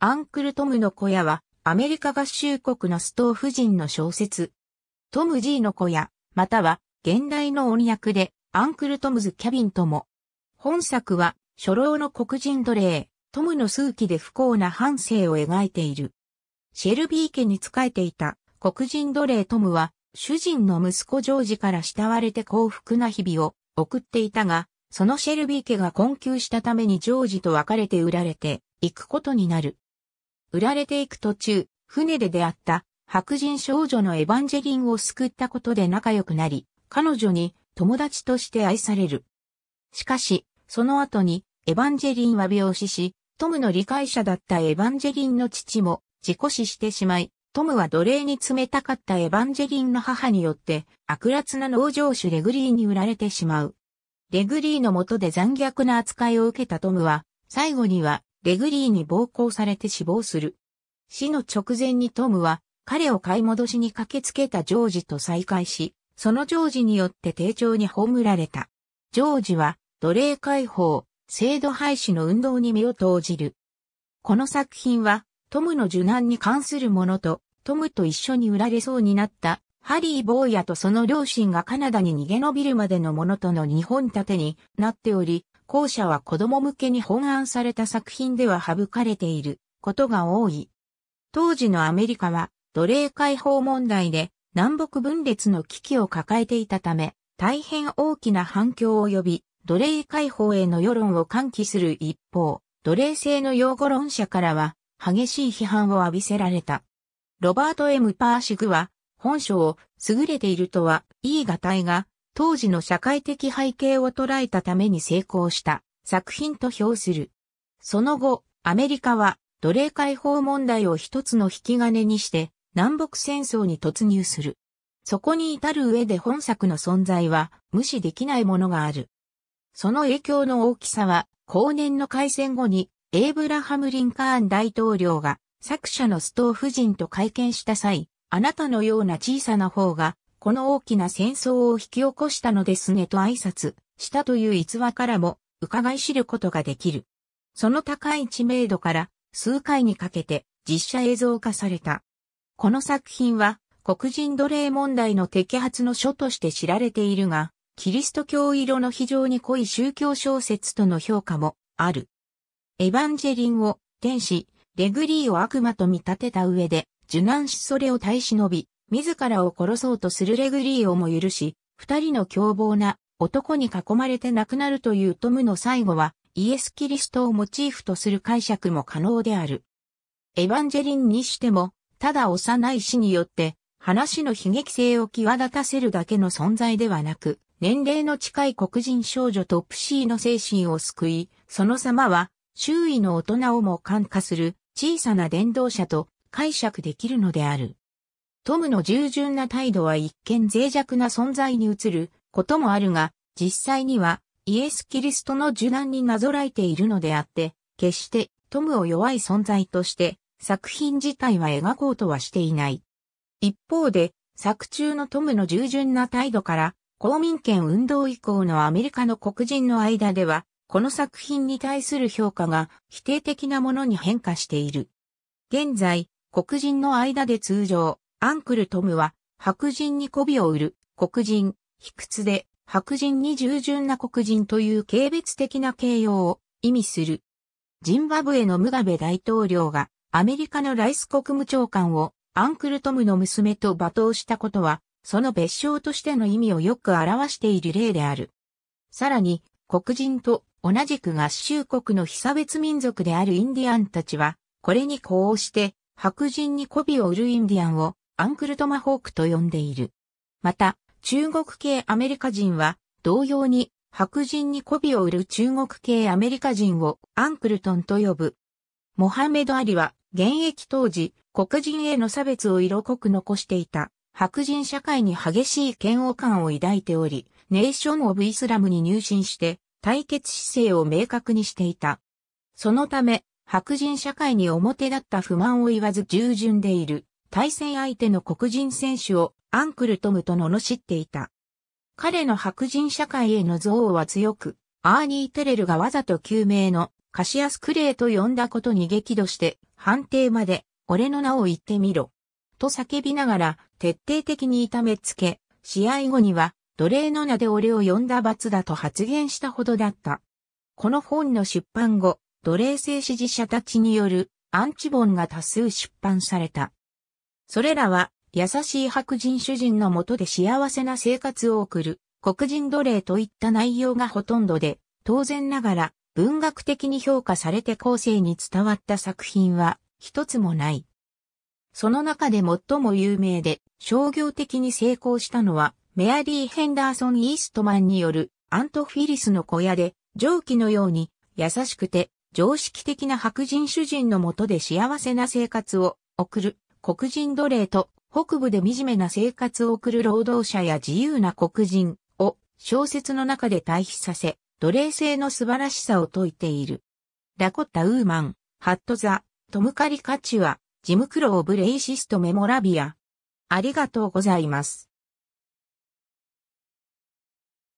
アンクル・トムの小屋は、アメリカ合衆国のストーフ人の小説。トム・ジーの小屋、または、現代の音訳で、アンクル・トムズ・キャビンとも。本作は、初老の黒人奴隷、トムの数奇で不幸な半生を描いている。シェルビー家に仕えていた黒人奴隷トムは、主人の息子ジョージから慕われて幸福な日々を送っていたが、そのシェルビー家が困窮したためにジョージと別れて売られて行くことになる。売られていく途中、船で出会った白人少女のエヴァンジェリンを救ったことで仲良くなり、彼女に友達として愛される。しかし、その後にエヴァンジェリンは病死し、トムの理解者だったエヴァンジェリンの父も自己死してしまい、トムは奴隷に冷たかったエヴァンジェリンの母によって、悪辣な農場主レグリーに売られてしまう。レグリーの下で残虐な扱いを受けたトムは、最後にはレグリーに暴行されて死亡する。死の直前にトムは、彼を買い戻しに駆けつけたジョージと再会し、そのジョージによって丁重に葬られた。ジョージは、奴隷解放、制度廃止の運動に身を投じる。この作品は、トムの受難に関するものと、トムと一緒に売られそうになったハリーボーヤとその両親がカナダに逃げ延びるまでのものとの日本立てになっており、後者は子供向けに本案された作品では省かれていることが多い。当時のアメリカは奴隷解放問題で南北分裂の危機を抱えていたため、大変大きな反響を呼び、奴隷解放への世論を喚起する一方、奴隷制の擁護論者からは激しい批判を浴びせられた。ロバート・エムパーシグは、本書を優れているとは言い難いが、当時の社会的背景を捉えたために成功した作品と評する。その後、アメリカは奴隷解放問題を一つの引き金にして南北戦争に突入する。そこに至る上で本作の存在は無視できないものがある。その影響の大きさは、後年の開戦後に、エイブラハム・リンカーン大統領が作者のストー夫人と会見した際、あなたのような小さな方がこの大きな戦争を引き起こしたのですねと挨拶したという逸話からも伺い知ることができる。その高い知名度から数回にかけて実写映像化された。この作品は黒人奴隷問題の摘発の書として知られているが、キリスト教色の非常に濃い宗教小説との評価もある。エヴァンジェリンを天使、レグリーを悪魔と見立てた上で、受難しそれを耐え忍び、自らを殺そうとするレグリーをも許し、二人の凶暴な男に囲まれて亡くなるというトムの最後は、イエス・キリストをモチーフとする解釈も可能である。エヴァンジェリンにしても、ただ幼い死によって、話の悲劇性を際立たせるだけの存在ではなく、年齢の近い黒人少女とプシーの精神を救い、その様は、周囲の大人をも感化する小さな伝道者と解釈できるのである。トムの従順な態度は一見脆弱な存在に移ることもあるが、実際にはイエス・キリストの受難になぞらえているのであって、決してトムを弱い存在として作品自体は描こうとはしていない。一方で、作中のトムの従順な態度から、公民権運動以降のアメリカの黒人の間では、この作品に対する評価が否定的なものに変化している。現在、黒人の間で通常、アンクルトムは、白人に媚びを売る、黒人、卑屈で、白人に従順な黒人という軽蔑的な形容を意味する。ジンバブエのムガベ大統領がアメリカのライス国務長官をアンクルトムの娘と罵倒したことは、その別称としての意味をよく表している例である。さらに、黒人と同じく合衆国の被差別民族であるインディアンたちは、これに呼応して、白人に媚びを売るインディアンをアンクルトマホークと呼んでいる。また、中国系アメリカ人は、同様に白人に媚びを売る中国系アメリカ人をアンクルトンと呼ぶ。モハメド・アリは現役当時黒人への差別を色濃く残していた白人社会に激しい嫌悪感を抱いており、ネーション・オブ・イスラムに入信して対決姿勢を明確にしていた。そのため白人社会に表立った不満を言わず従順でいる。対戦相手の黒人選手をアンクルトムと罵っていた。彼の白人社会への憎悪は強く、アーニー・テレルがわざと救命のカシアス・クレイと呼んだことに激怒して判定まで俺の名を言ってみろ。と叫びながら徹底的に痛めつけ、試合後には奴隷の名で俺を呼んだ罰だと発言したほどだった。この本の出版後、奴隷制支持者たちによるアンチ本が多数出版された。それらは、優しい白人主人のもとで幸せな生活を送る、黒人奴隷といった内容がほとんどで、当然ながら、文学的に評価されて後世に伝わった作品は、一つもない。その中で最も有名で、商業的に成功したのは、メアリー・ヘンダーソン・イーストマンによる、アント・フィリスの小屋で、上記のように、優しくて、常識的な白人主人のもとで幸せな生活を送る黒人奴隷と北部で惨めな生活を送る労働者や自由な黒人を小説の中で対比させ、奴隷制の素晴らしさを説いている。ラコッタ・ウーマン、ハット・ザ、トムカリ・カチュア、ジム・クロー・ブ・レイシスト・メモラビア。ありがとうございます。